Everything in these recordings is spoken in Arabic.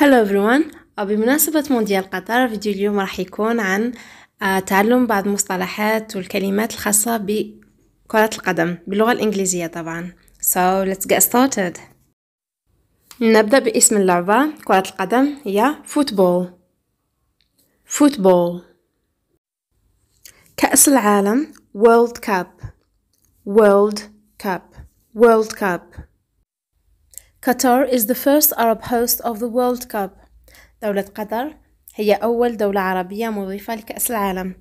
هلو everyone بمناسبة مونديال قطر فيديو اليوم راح يكون عن آه، تعلم بعض مصطلحات والكلمات الخاصة بكرة القدم باللغة الإنجليزية طبعا So let's get started نبدأ باسم اللعبة كرة القدم هي فوتبول فوتبول كأس العالم World Cup World Cup World Cup قطر is the first Arab host of the World Cup. دولة قطر هي أول دولة عربية مضيفة لكأس العالم.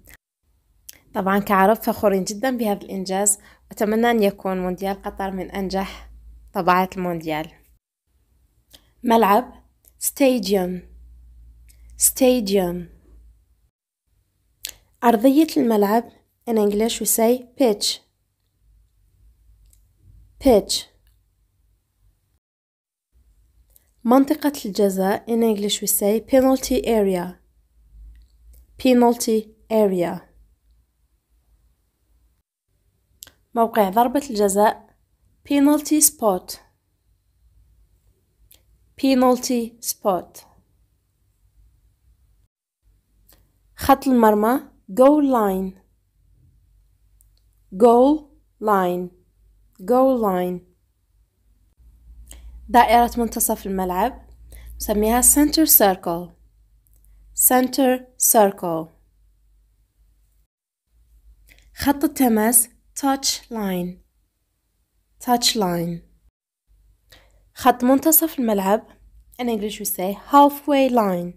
طبعا كعرب فخورين جدا بهذا الإنجاز وأتمنى أن يكون مونديال قطر من أنجح طبعات المونديال. ملعب stadium stadium أرضية الملعب in English we say pitch pitch منطقة الجزاء in English we say penalty area penalty area موقع ضربة الجزاء penalty spot penalty spot خط المرمى goal line goal line goal line دائرة منتصف الملعب نسميها center circle center circle خط التماس touch line touch line خط منتصف الملعب in English we say halfway line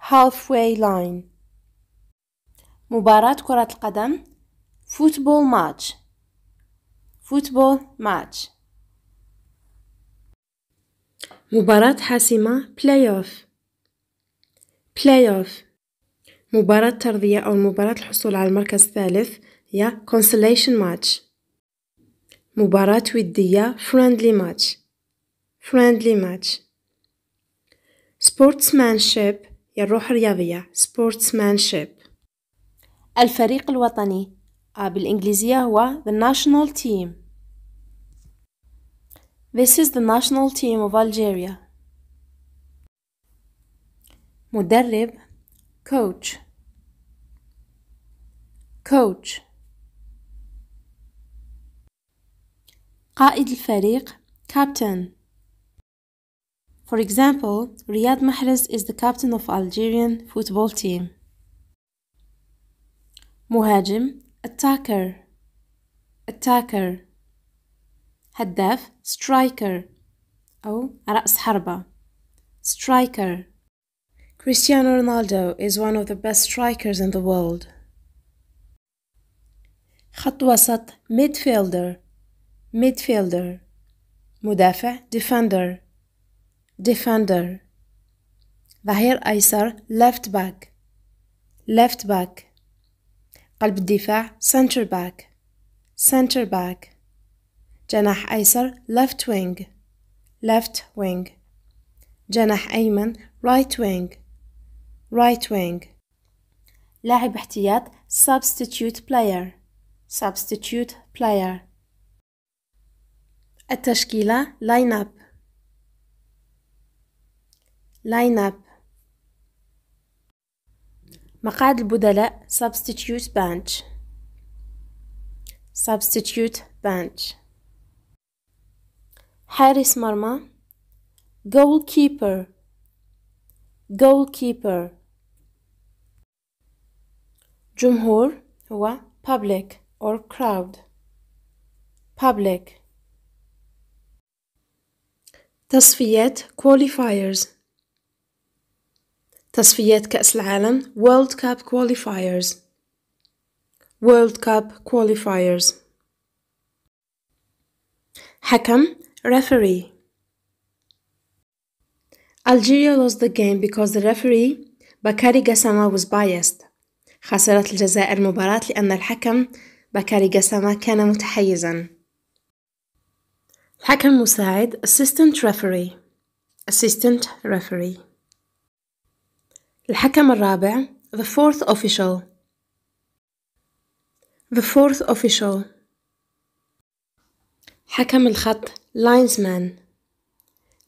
halfway line مباراة كرة القدم football match football match مباراة حاسمة بلاي اوف بلاي اوف مباراة ترضية أو مباراة الحصول على المركز الثالث هي consolation ماتش مباراة ودية friendly ماتش friendly ماتش sportsmanship هي الروح الرياضية sportsmanship الفريق الوطني آه، بالإنجليزية هو the national team This is the national team of Algeria. مدرب coach coach قائد الفريق captain For example, Riyad Mahrez is the captain of Algerian football team. مهاجم attacker attacker هداف striker أو رأس حربة striker Cristiano Ronaldo is one of the best strikers in the world. خط وسط midfielder midfielder مدافع defender defender ظهير أيسر left back left back قلب الدفاع center back center back جناح أيسر left wing left wing جناح أيمن right wing right wing لاعب احتياط substitute player substitute player التشكيلة line up line up مقعد البدلاء substitute bench substitute bench حارس مرمى goalkeeper goalkeeper جمهور هو public or crowd public تصفيات qualifiers تصفيات كأس العالم World Cup qualifiers World Cup qualifiers حكم Referee Algeria lost the game because the referee Bakari Gassama was biased. خسرت الجزائر المباراة لأن الحكم بكاري جسامة كان متحيزا. الحكم مساعد assistant referee assistant referee الحكم الرابع the fourth official the fourth official حكم الخط لاينزمان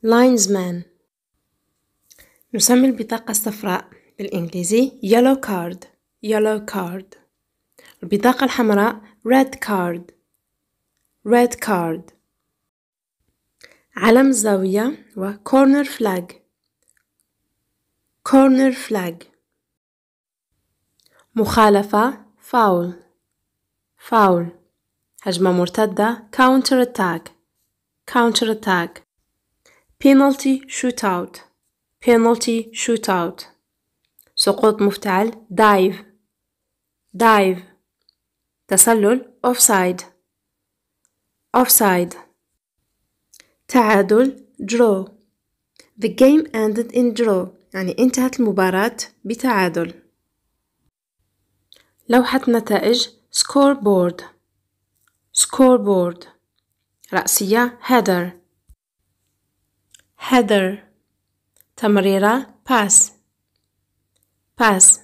لاينزمان نسمي البطاقة الصفراء بالإنجليزي yellow card yellow card البطاقة الحمراء red card red card علم الزاوية و corner flag corner flag مخالفة foul foul هجمة مرتدة counter attack counter attack penalty shootout penalty shootout سقوط مفتعل dive dive تسلل offside offside تعادل draw the game ended in draw يعني انتهت المباراة بتعادل لوحة نتائج scoreboard scoreboard رأسية header header تمريرة pass pass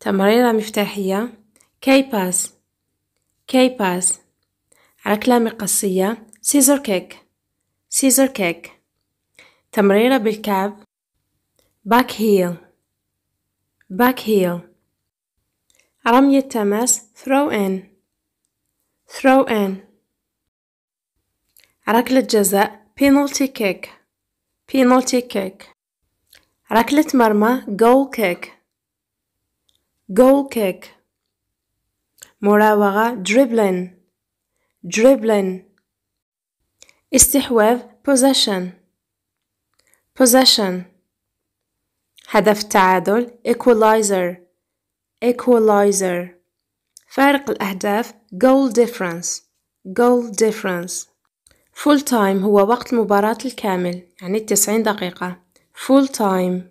تمريرة مفتاحية كي pass كي pass ركلة مقصية scissor kick scissor kick تمريرة بالكعب back heel back heel رمي التماس throw in throw in ركلة جزاء penalty kick penalty kick ركلة مرمى goal kick goal kick مراوغة dribbling dribbling استحواذ possession possession هدف التعادل equalizer equalizer فارق الأهداف goal difference goal difference full time هو وقت المباراة الكامل يعني التسعين دقيقة full time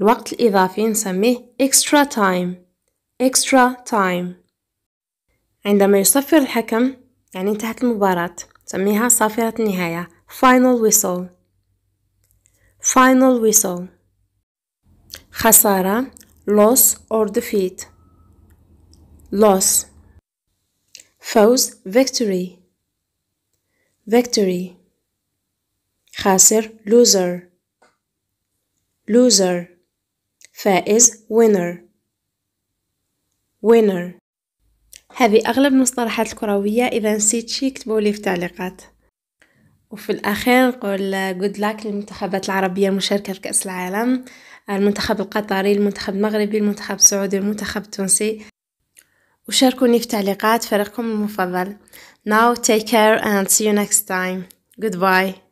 الوقت الإضافي نسميه extra time extra time عندما يصفر الحكم يعني انتهت المباراة نسميها صافرة النهاية final whistle final whistle خسارة loss or defeat loss فوز victory victory خاسر loser loser فائز winner winner هذه أغلب المصطلحات الكروية إذا نسيت شي كتبوا لي في التعليقات وفي الأخير نقول جود لك للمنتخبات العربية المشاركة في كأس العالم المنتخب القطري المنتخب المغربي المنتخب السعودي المنتخب التونسي وشاركوني في تعليقات فريقكم المفضل Now take care and see you next time. Goodbye.